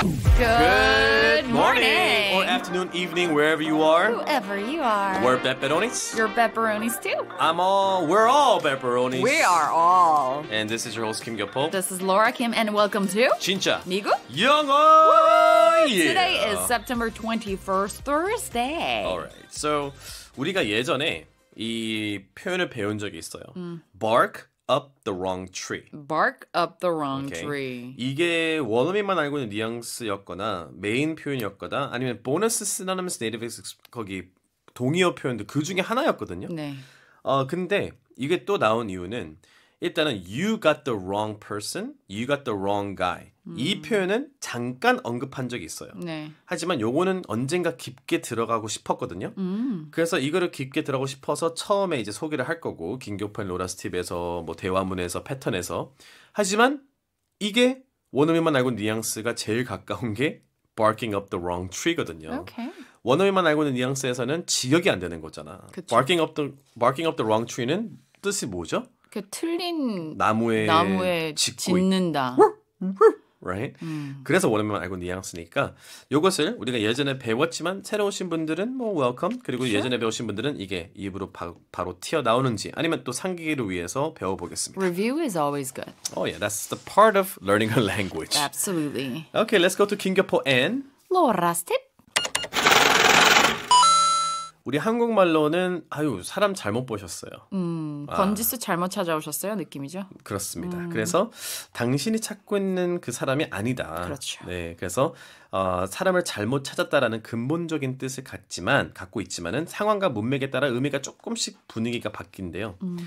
Good morning. Or afternoon, evening, wherever you are. Whoever you are. We're pepperonis. You're pepperonis too. I'm all, we're all pepperonis. We are all. And this is your host, Kim Gyeopo. This is Laura Kim, and welcome to Chincha. 미국 영어! Yeah. Today is September 21st, Thursday. Alright, so 우리가 예전에 이 표현을 배운 적이 있어요. Bark up the wrong tree. bark up the wrong 오케이. tree. 이게 원어민만 알고 있는 뉘앙스였거나 메인 표현이었거나 아니면 보너스 synonyms n a t i v 거기 동의어 표현들 그 중에 하나였거든요. 네. 어 근데 이게 또 나온 이유는 일단은 you got the wrong person, you got the wrong guy. 음. 이 표현은 잠깐 언급한 적이 있어요. 네. 하지만 요거는 언젠가 깊게 들어가고 싶었거든요. 음. 그래서 이거를 깊게 들어가고 싶어서 처음에 이제 소개를 할 거고 김교판 로라스팁에서 티뭐 대화문에서 패턴에서 하지만 이게 원어민만 알고 뉘앙스가 제일 가까운 게 barking up the wrong tree거든요. 원어민만 알고 있는 뉘앙스에서는 지역이 안 되는 거잖아. 그쵸. barking up the barking up the wrong tree는 뜻이 뭐죠? 그 틀린 나무에, 나무에 짓는다. right? 음. 그래서 원어민만 알고 뉘앙스니까 이것을 우리가 예전에 배웠지만 새로 오신 분들은 뭐 welcome 그리고 그쵸? 예전에 배우신 분들은 이게 입으로 바, 바로 튀어 나오는지 아니면 또 상기를 위해서 배워보겠습니다. Review is always good. Oh yeah, that's the part of learning a language. Absolutely. Okay, let's go to 킹겨포 and Laura's tip. 우리 한국말로는 아유 사람 잘못 보셨어요. 음, 번지스 아. 잘못 찾아오셨어요 느낌이죠. 그렇습니다. 음. 그래서 당신이 찾고 있는 그 사람이 아니다. 그렇죠. 네, 그래서 어, 사람을 잘못 찾았다라는 근본적인 뜻을 갖지만 갖고 있지만은 상황과 문맥에 따라 의미가 조금씩 분위기가 바뀐데요. 음.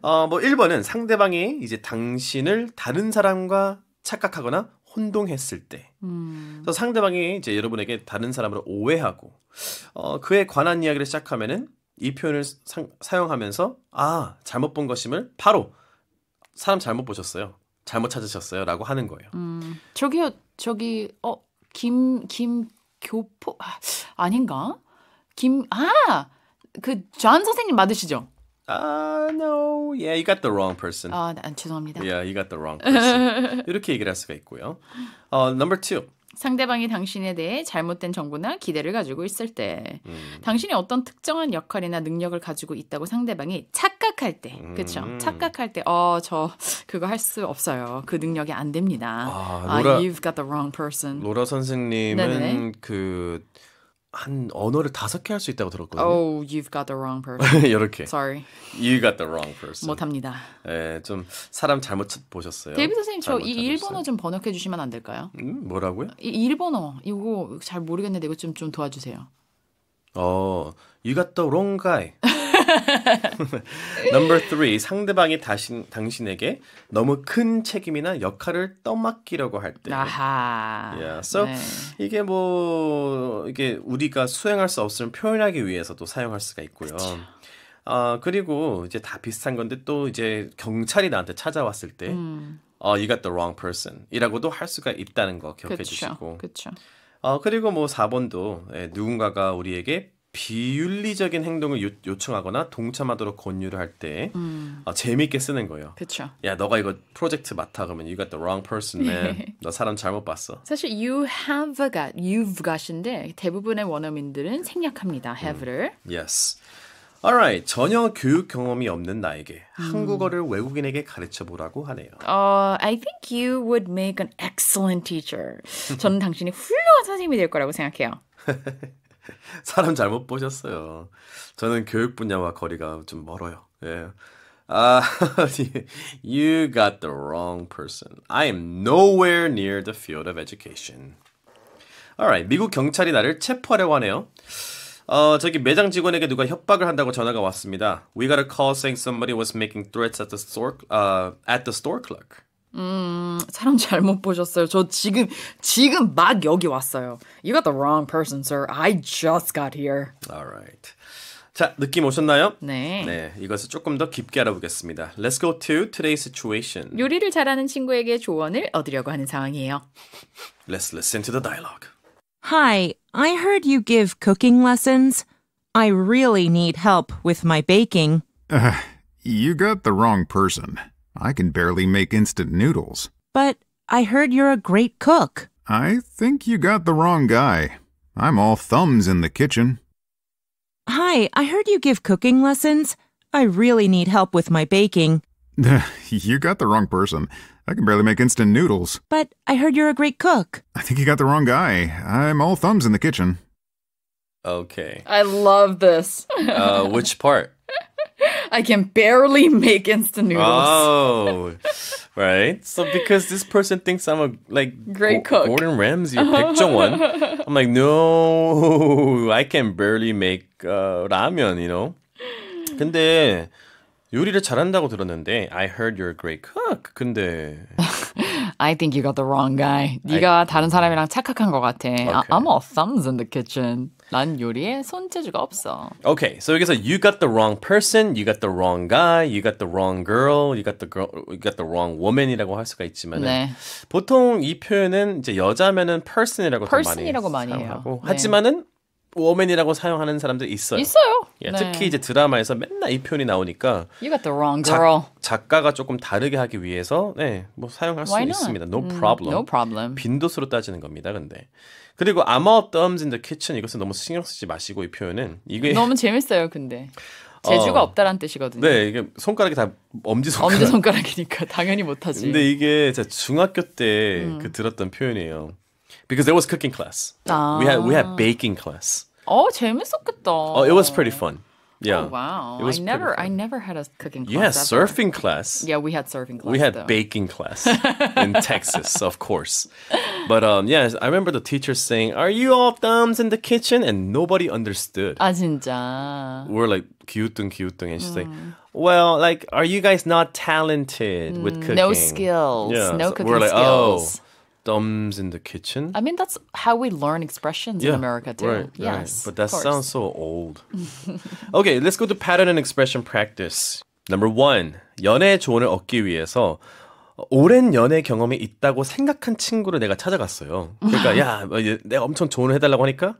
어, 뭐 1번은 상대방이 이제 당신을 다른 사람과 착각하거나 혼동했을 때. 음. 그래서 상대방이 이제 여러분에게 다른 사람으로 오해하고 어, 그에 관한 이야기를 시작하면은 이 표현을 상, 사용하면서 아 잘못 본 것임을 바로 사람 잘못 보셨어요. 잘못 찾으셨어요라고 하는 거예요. 음, 저기요 저기 어 김 김교포 아, 아닌가? 김 아그전 선생님 맞으시죠? Ah, no. Yeah, you got the wrong person. 아, 난 네, 아, 죄송합니다. Yeah, you got the wrong person. 이렇게 얘기를 할 수가 있고요. Uh, number t 상대방이 당신에 대해 잘못된 정보나 기대를 가지고 있을 때, 음. 당신이 어떤 특정한 역할이나 능력을 가지고 있다고 상대방이 착각할 때, 음. 그렇죠? 착각할 때, 어, 저 그거 할 수 없어요. 그 능력이 안 됩니다. 아, 아 로라, 아, you've got the wrong person. 로라 선생님은 네네그 한 언어를 다섯 개 할 수 있다고 들었거든요. Oh, you've got the wrong person. 이렇게. Sorry. You got the wrong person. 못합니다. 예, 좀 사람 잘못 보셨어요. 데이비 선생님 저 이 일본어 좀 번역해 주시면 안 될까요? 음, 뭐라고요? 이 일본어 이거 잘 모르겠는데 이거 좀 좀 도와주세요. 어, you got the wrong guy. Number three, 상대방이 다신, 당신에게 너무 큰 책임이나 역할을 떠맡기려고 할 때. 아하. Yeah. So 네. 이게 뭐 이게 우리가 수행할 수 없으면 표현하기 위해서도 사용할 수가 있고요. 그쵸. 아 그리고 이제 다 비슷한 건데 또 이제 경찰이 나한테 찾아왔을 때, 음. 어, you got the wrong person이라고도 할 수가 있다는 거 기억해 그쵸. 주시고. 그렇죠. 어, 그리고 뭐 4번도 예, 누군가가 우리에게 비윤리적인 행동을 요, 청하거나 동참하도록 권유를 할때 음. 어, 재미있게 쓰는 거예요. 그렇죠. 야, 너가 이거 프로젝트 맡아 그러면 you got the wrong person, m 네. 네. 너 사람 잘못 봤어. 사실 you have got, you've got인데 대부분의 원어민들은 생략합니다. 음. have를. 음. Yes. Alright, 전혀 교육 경험이 없는 나에게 음. 한국어를 외국인에게 가르쳐 보라고 하네요. Uh, I think you would make an excellent teacher. 저는 당신이 훌륭한 선생님이 될 거라고 생각해요. 사람 잘못 보셨어요. 저는 교육 분야와 거리가 좀 멀어요. 예. 아, you got the wrong person. I am nowhere near the field of education. Alright, 미국 경찰이 나를 체포하려고 하네요. 어, 저기 매장 직원에게 누가 협박을 한다고 전화가 왔습니다. We got a call saying somebody was making threats at the store, uh, at the store clerk. 음, 사람 잘못 보셨어요. 저 지금 지금 막 여기 왔어요. You got the wrong person, sir. I just got here. All right. 자, 느낌 오셨나요? 네. 네, 이것을 조금 더 깊게 알아보겠습니다. Let's go to today's situation. 요리를 잘하는 친구에게 조언을 얻으려고 하는 상황이에요. Let's listen to the dialogue. Hi, I heard you give cooking lessons. I really need help with my baking. Uh, you got the wrong person. I can barely make instant noodles. But I heard you're a great cook. I think you got the wrong guy. I'm all thumbs in the kitchen. Hi, I heard you give cooking lessons. I really need help with my baking. you got the wrong person. I can barely make instant noodles. But I heard you're a great cook. I think you got the wrong guy. I'm all thumbs in the kitchen. Okay. I love this. uh, which part? I can barely make instant noodles. Oh, right. So because this person thinks I'm a like great cook, Gordon Ramsay or Park Jong-won, I'm like, no, I can barely make uh, ramen. You know. 근데 요리를 잘한다고 들었는데 I heard you're a great cook. 근데 I think you got the wrong guy. 네가 I... 다른 사람이랑 착각한 것 같아. Okay. I, I'm all thumbs in the kitchen. 난 요리에 손재주가 없어. Okay, so 여기서 you got the wrong person, you got the wrong guy, you got the wrong girl, you got the girl, you got the wrong woman이라고 할 수가 있지만 네. 보통 이 표현은 이제 여자면은 person이라고, person이라고 많이, 많이 해요. 네. 하지만은 워맨이라고 사용하는 사람들 있어요. 있어요. 예, 네. 특히 이제 드라마에서 맨날 이 표현이 나오니까 작, 작가가 조금 다르게 하기 위해서 네, 뭐 사용할 수 있습니다. No 음, problem. no problem. 빈도수로 따지는 겁니다. 근데 그리고 아마 thumbs in the kitchen 이것은 너무 신경 쓰지 마시고 이 표현은 이게 너무 재밌어요. 근데 재주가 어, 없다란 뜻이거든요. 네, 이게 손가락이 다 엄지 손가락. 엄지 손가락이니까 당연히 못하지. 근데 이게 제가 중학교 때그 음. 그 들었던 표현이에요. because there was cooking class. We had we had ah. baking class. 어 oh, 재밌었겠다. Oh, it was pretty fun. Yeah. Oh, wow. It was I never I never had a cooking class. Yeah, surfing class. Yeah, we had surfing class. We had though. baking class in Texas, of course. But um yeah, I remember the teacher saying, "Are you all thumbs in the kitchen?" and nobody understood. 아 진짜. We are like and cute, and she's mm. like well, like, are you guys not talented mm, with cooking? No skills, yeah, no so cooking we're like, skills. Oh, thumbs in the kitchen. I mean, that's how we learn expressions yeah, in America too. Right, yes, right. but that sounds so old. okay, let's go to pattern and expression practice. Number one, 연애 조언을 얻기 위해서 오랜 연애 경험이 있다고 생각한 친구를 내가 찾아갔어요. 그러니까 야, 내가 엄청 조언을 해달라고 하니까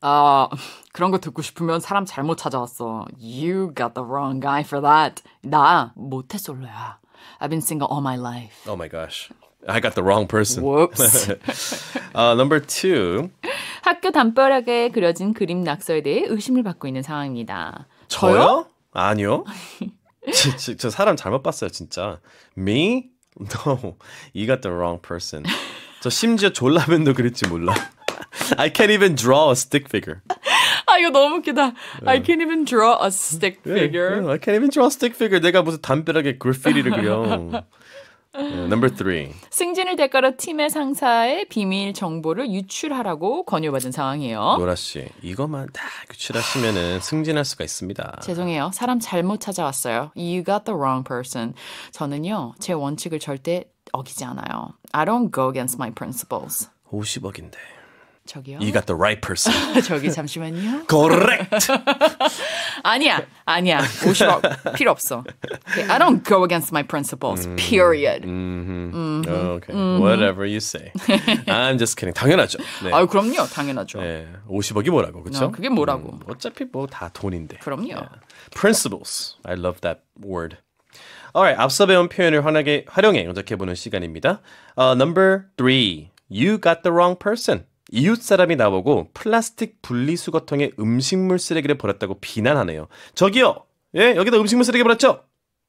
아 그런 거 듣고 싶으면 사람 잘못 찾아왔어. You got the wrong guy for that. 나 모태솔로야. I've been single all my life. Oh my gosh. I got the wrong person. Whoops. uh, number two. 학교 담벼락에 그려진 그림 낙서에 대해 의심을 받고 있는 상황입니다. 저요? 아니요. 저, 저, 저 사람 잘못 봤어요, 진짜. Me? No. You got the wrong person. 저 심지어 졸라맨도 그릴지 몰라. I can't even draw a stick figure. 아 이거 너무 웃기다. I can't even draw a stick figure. Yeah, yeah, I can't even draw a stick figure. 내가 무슨 담벼락에 그래피티를 그려. 네, number three. 승진을 대가로 팀의 상사의 비밀 정보를 유출하라고 권유받은 상황이에요. 노라 씨, 이것만 다 유출하시면은 승진할 수가 있습니다. 죄송해요. 사람 잘못 찾아왔어요. You got the wrong person. 저는요, 제 원칙을 절대 어기지 않아요. I don't go against my principles. 50억인데. 저기요. You got the right person. 저기 잠시만요. Correct. 아니야, 아니야. 50억 필요 없어. Okay, I don't go against my principles. Mm-hmm. Period. Mm-hmm. Mm-hmm. Okay, mm-hmm. whatever you say. I'm just kidding. 당연하죠. 네. 아유 그럼요, 당연하죠. 네, 50억이 뭐라고 그렇죠? 어, 그게 뭐라고? 음, 어차피 뭐 다 돈인데. 그럼요. Yeah. Principles. I love that word. Alright, 앞서 배운 표현을 환하게 활용해 연습해 보는 시간입니다. Uh, number three. You got the wrong person. 이웃 사람이 나오고 플라스틱 분리수거통에 음식물 쓰레기를 버렸다고 비난하네요. 저기요, 예 여기다 음식물 쓰레기 버렸죠?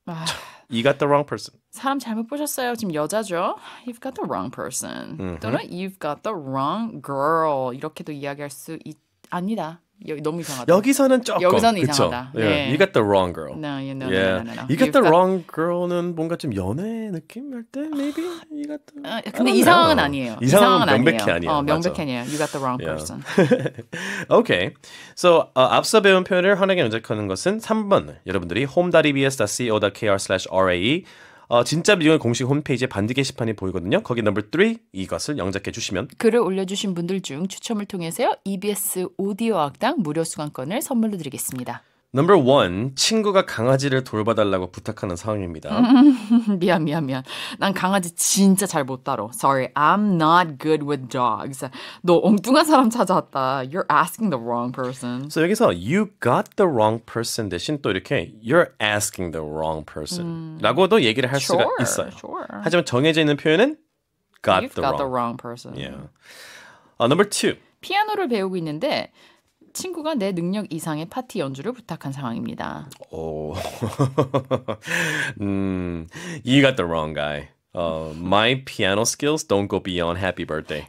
아... You got the wrong person. 사람 잘못 보셨어요. 지금 여자죠. You've got the wrong person. m m 또는 You've got the wrong girl. 이렇게도 이야기할 수 있, 아니다. 여, 너무 이상하다. 여기서는 조금. 여기서는 이상하다. 그쵸? 네. You got the wrong girl. No, you know, yeah. no, no, no, no. You got You've the got... wrong girl는 뭔가 좀 연애 느낌 할때 maybe you got the. 아, 근데 이 상황은 아니에요. 이 상황은 명백히 아니에요. 어, 명백히 아니에요. You got the wrong yeah. person. okay. So 어, 앞서 배운 표현을 환하게 연작하는 것은 3번 여러분들이 homedaribs.co.kr/rae 어, 진짜 미디어 공식 홈페이지에 반드 게시판이 보이거든요. 거기 넘버 3 이것을 영작해 주시면 글을 올려주신 분들 중 추첨을 통해서요 EBS 오디오 악당 무료 수강권을 선물로 드리겠습니다. 넘버 원 친구가 강아지를 돌봐달라고 부탁하는 상황입니다. 미안 미안 미안. 난 강아지 진짜 잘못 따로. Sorry, I'm not good with dogs. 너 엉뚱한 사람 찾아왔다. You're asking the wrong person. So 여기서 you got the wrong person 대신 또 이렇게 you're asking the wrong person라고도 음. 얘기를 할 sure, 수가 있어요. Sure. 하지만 정해져 있는 표현은 got, You've the, got wrong. the wrong person. Yeah. Uh, number two. 피아노를 배우고 있는데 친구가 내 능력 이상의 파티 연주를 부탁한 상황입니다. 오, 음, you got the wrong guy. Uh, my piano skills don't go beyond Happy Birthday.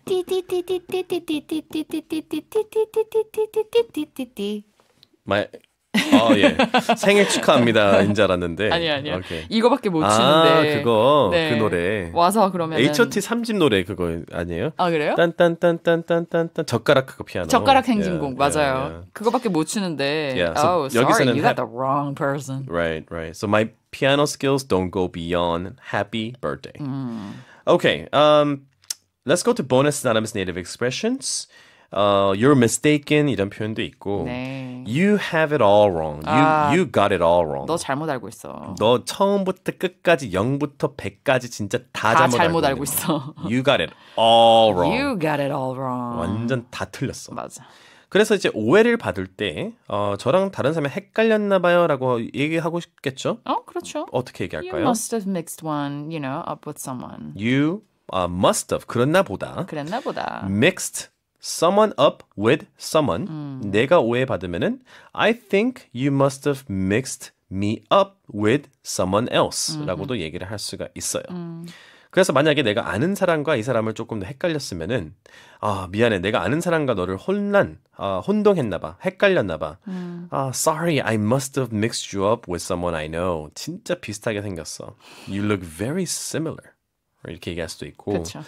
My 아, 예. 생일 축하합니다. 인줄 알았는데. 아니, 아니요. 오케이. 이거밖에 못 치는데. 아, 그거. 네. 그 노래. 와서 그러면. H.O.T. 3집 노래 그거 아니에요? 아, 그래요? 딴딴딴딴딴딴딴 젓가락 그거 피아노. 젓가락 행진곡. Yeah, 맞아요. Yeah, yeah. 그거밖에 못 치는데. Yeah. So oh, sorry. You got the wrong person. Right, right. So my piano skills don't go beyond happy birthday. Mm. Okay. Um, let's go to bonus anonymous native expressions. 어, you're mistaken 이런 표현도 있고 네. you have it all wrong, you 아, you got it all wrong. 너 잘못 알고 있어. 너 처음부터 끝까지 0부터 100까지 진짜 다, 다 잘못, 잘못, 알고, 알고 있어. you got it all wrong. You got it all wrong. 완전 다 틀렸어. 맞아. 그래서 이제 오해를 받을 때 어, 저랑 다른 사람이 헷갈렸나 봐요라고 얘기하고 싶겠죠? 어, 그렇죠. 어떻게 얘기할까요? You must have mixed one, you know, up with someone. You uh, must have 그랬나 보다. 그랬나 보다. Mixed someone up with someone 음. 내가 오해받으면은 I think you must have mixed me up with someone else라고도 음. 얘기를 할 수가 있어요. 음. 그래서 만약에 내가 아는 사람과 이 사람을 조금 더 헷갈렸으면은 아 미안해 내가 아는 사람과 너를 혼란 아, 혼동했나봐 헷갈렸나봐 아 sorry I must have mixed you up with someone I know 진짜 비슷하게 생겼어 you look very similar 이렇게 얘기할 수도 있고. 그렇죠.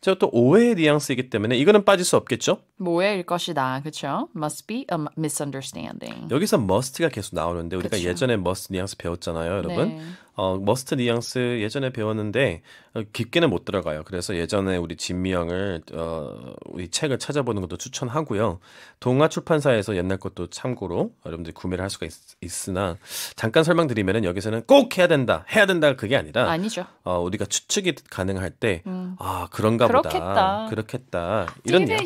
제가 또 오해의 뉘앙스이기 때문에 이거는 빠질 수 없겠죠. 뭐해일 것이다. 그렇죠? Must be a misunderstanding. 여기서 must가 계속 나오는데 우리가 그쵸? 예전에 must 뉘앙스 배웠잖아요, 여러분. 네. 어, 머스트 뉘앙스 예전에 배웠는데 어, 깊게는 못 들어가요. 그래서 예전에 우리 진미 형을 어, 우리 책을 찾아보는 것도 추천하고요. 동아 출판사에서 옛날 것도 참고로 여러분들이 구매를 할 수가 있, 으나 잠깐 설명드리면은 여기서는 꼭 해야 된다, 해야 된다 그게 아니라 아니죠. 어, 우리가 추측이 가능할 때 음. 아, 그런가 그렇겠다. 보다. 그렇겠다. 이런 뉘앙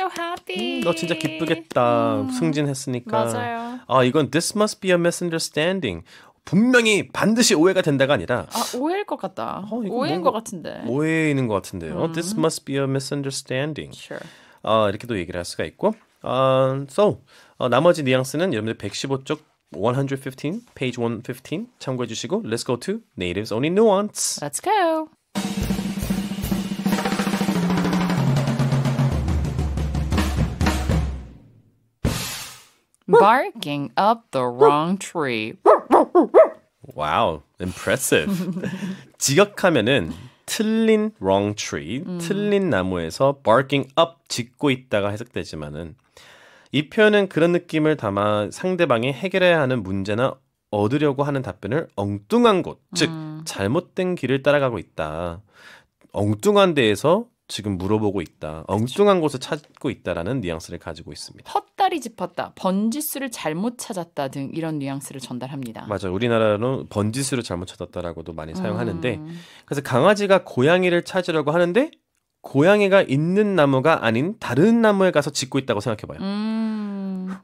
so happy. 음, 너 진짜 기쁘겠다. 음. 승진했으니까. 맞아요. 아, 이건 this must be a misunderstanding. 분명히 반드시 오해가 된다가 아니라 아, 오해일 것 같다. 어, 오해인 것 같은데. 오해인 것 같은데요. 음. This must be a misunderstanding. Sure. 아, 이렇게도 얘기를 할 수가 있고. 아, so 어, 나머지 뉘앙스는 여러분들 115쪽 115, 페이지 115 참고해 주시고 let's go to natives only nuance. Let's go. barking up the wrong tree. 와우, impressive. 지각하면은 틀린 wrong tree, 음. 틀린 나무에서 barking up 짖고 있다가 해석되지만은 이 표현은 그런 느낌을 담아 상대방이 해결해야 하는 문제나 얻으려고 하는 답변을 엉뚱한 곳, 즉 음. 잘못된 길을 따라가고 있다. 엉뚱한 데에서 지금 물어보고 있다. 엉뚱한 곳을 찾고 있다라는 뉘앙스를 가지고 있습니다. 헛다리 짚었다, 번지수를 잘못 찾았다 등 이런 뉘앙스를 전달합니다. 맞아요. 우리나라는 번지수를 잘못 찾았다라고도 많이 사용하는데 음. 그래서 강아지가 고양이를 찾으려고 하는데 고양이가 있는 나무가 아닌 다른 나무에 가서 짓고 있다고 생각해봐요. 음.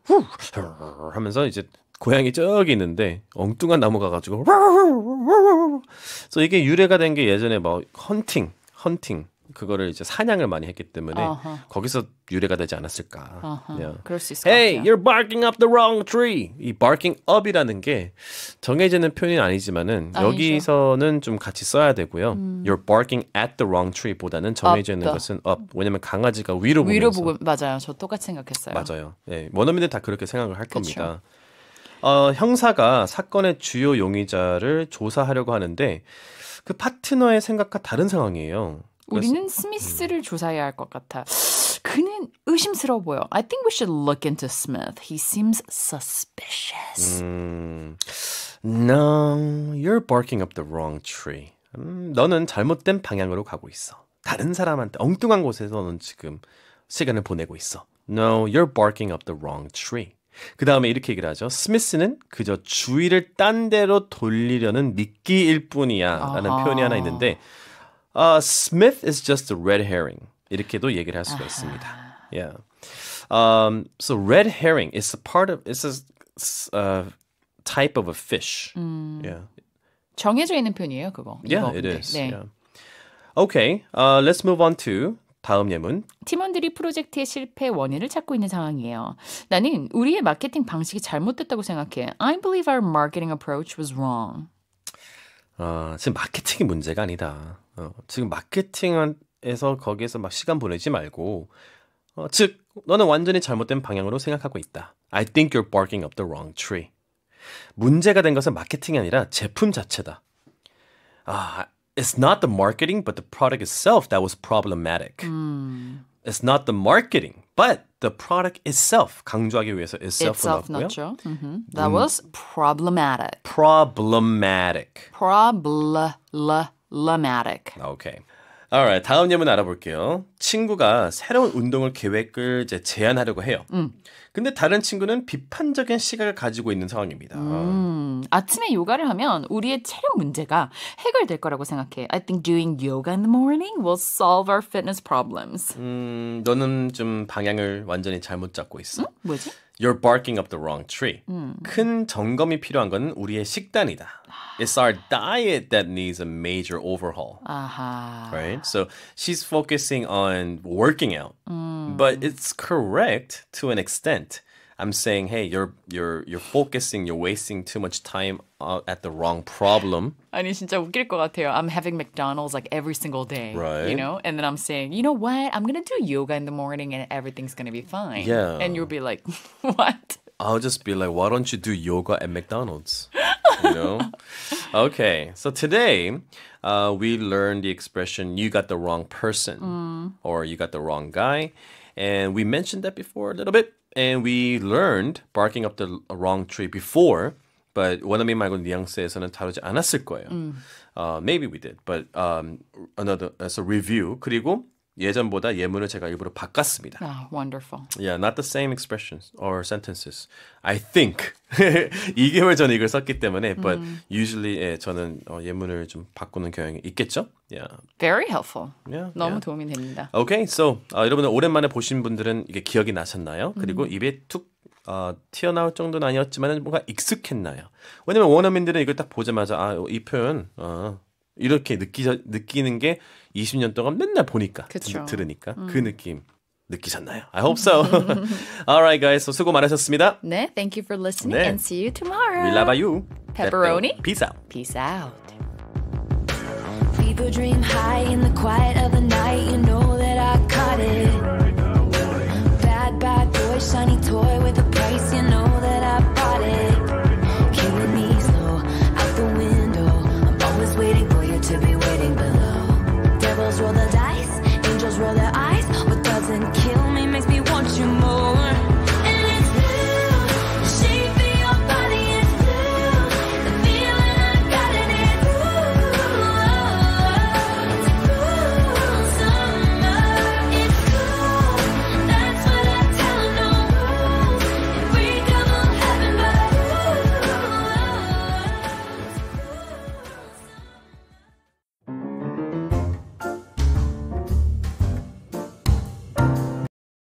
하면서 이제 고양이 저기 있는데 엉뚱한 나무가 가지고 그래서 이게 유래가 된 게 예전에 뭐 헌팅, 헌팅 그거를 이제 사냥을 많이 했기 때문에 어허. 거기서 유래가 되지 않았을까. 어허. 그냥 그럴 수 있을 hey, you're barking up the wrong tree. 이 barking up이라는 게 정해지는 표현이 아니지만은 아니죠. 여기서는 좀 같이 써야 되고요. 음. You're barking at the wrong tree보다는 정해져 있는 것은 up. 왜냐면 강아지가 위로 위로 보고 맞아요. 저 똑같이 생각했어요. 맞아요. 예, 원어민들 다 그렇게 생각을 할 그쵸. 겁니다. 어, 형사가 사건의 주요 용의자를 조사하려고 하는데 그 파트너의 생각과 다른 상황이에요. 우리는 스미스를 조사해야 할 것 같아. 그는 의심스러워 보여. I think we should look into Smith. He seems suspicious. 음, no, you're barking up the wrong tree. 음, 너는 잘못된 방향으로 가고 있어. 다른 사람한테 엉뚱한 곳에서 너는 지금 시간을 보내고 있어. No, you're barking up the wrong tree. 그 다음에 이렇게 얘기를 하죠. 스미스는 그저 주위를딴 데로 돌리려는 미끼일 뿐이야. 라는 아하. 표현이 하나 있는데, uh, Smith is just a red herring. 이렇게도 얘기를 할 수가 아하. 있습니다. Yeah. Um, so red herring is a part of it's a uh, type of a fish. 음, yeah. 정해져 있는 표현이에요, 그거. Yeah, 이거. it is. 네. Yeah. Okay, uh, let's move on to 다음 예문. 팀원들이 프로젝트의 실패 원인을 찾고 있는 상황이에요. 나는 우리의 마케팅 방식이 잘못됐다고 생각해. I believe our marketing approach was wrong. 어, 지금 마케팅이 문제가 아니다. 어, 지금 마케팅에서 거기에서 막 시간 보내지 말고 어, 즉 너는 완전히 잘못된 방향으로 생각하고 있다. I think you're barking up the wrong tree. 문제가 된 것은 마케팅이 아니라 제품 자체다. 아, it's not the marketing but the product itself that was problematic. 음. It's not the marketing, but the product itself 강조하기 위해서 itself을 itself 넣었고요. Mm-hmm. That was problematic. Problematic. Problematic. Lematic. Okay. Alright, 다음 예문 알아볼게요. 친구가 새로운 운동을 계획을 이제 제안하려고 해요. 음. 근데 다른 친구는 비판적인 시각을 가지고 있는 상황입니다. 음, 아침에 요가를 하면 우리의 체력 문제가 해결될 거라고 생각해. I think doing yoga in the morning will solve our fitness problems. 음, 너는 좀 방향을 완전히 잘못 잡고 있어. 음? 뭐지? You're barking up the wrong tree. 음. 큰 점검이 필요한 건 우리의 식단이다. It's our diet that needs a major overhaul. Right? So she's focusing on working out. But it's correct to an extent. I'm saying, hey, you're you're you're focusing, you're wasting too much time uh, at the wrong problem. 아니 진짜 웃길 것 같아요. I'm having McDonald's like every single day, right? You know, and then I'm saying, you know what? I'm gonna do yoga in the morning, and everything's gonna be fine. Yeah, and you'll be like, what? I'll just be like, why don't you do yoga at McDonald's? You know? okay, so today uh, we learned the expression "you got the wrong person" mm. or "you got the wrong guy." And we mentioned that before a little bit. And we learned barking up the wrong tree before. But 원어민 말고 뉘앙스에서는 다루지 않았을 거예요. 음. Uh, maybe we did, but um, another as a review. 그리고 예전보다 예문을 제가 일부러 바꿨습니다. Oh, wonderful. Yeah, not the same expressions or sentences. I think 2개월 전에 이걸 썼기 때문에 but usually 예, 저는 어, 예문을 좀 바꾸는 경향이 있겠죠? Yeah. Very helpful. Yeah, 너무 yeah. 도움이 됩니다. Okay, so 어, 여러분들 오랜만에 보신 분들은 이게 기억이 나셨나요? 그리고 mm. 입에 툭 어, 튀어나올 정도는 아니었지만 뭔가 익숙했나요? 왜냐면 원어민들은 이걸 딱 보자마자 아, 이 표현 어, 이렇게 느끼자, 느끼는 게 20년 동안 맨날 보니까 그쵸. 들으니까 음. 그 느낌 느끼셨나요? I hope so. Alright guys, so 수고 많으셨습니다. 네, thank you for listening 네. and see you tomorrow. We love you. Pepperoni. Peace out. Peace out. People dream high in the quiet of the night. You know that I caught it. Bad bad boy, shiny toy with a price. You know.